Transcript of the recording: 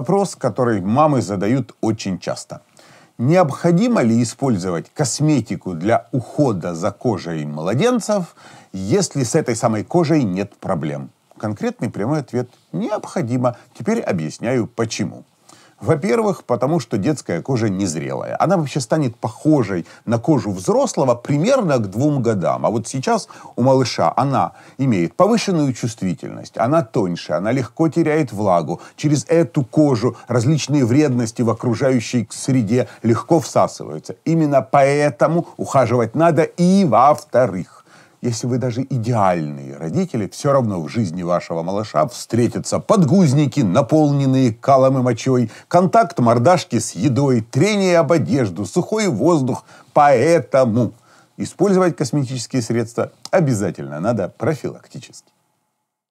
Вопрос, который мамы задают очень часто. Необходимо ли использовать косметику для ухода за кожей младенцев, если с этой самой кожей нет проблем? Конкретный прямой ответ – необходимо. Теперь объясняю, почему. Во-первых, потому что детская кожа незрелая. Она вообще станет похожей на кожу взрослого примерно к двум годам. А вот сейчас у малыша она имеет повышенную чувствительность, она тоньше, она легко теряет влагу. Через эту кожу различные вредности в окружающей среде легко всасываются. Именно поэтому ухаживать надо и во-вторых если вы даже идеальные родители, все равно в жизни вашего малыша встретятся подгузники, наполненные калом и мочой, контакт мордашки с едой, трение об одежду, сухой воздух. Поэтому использовать косметические средства обязательно надо профилактически.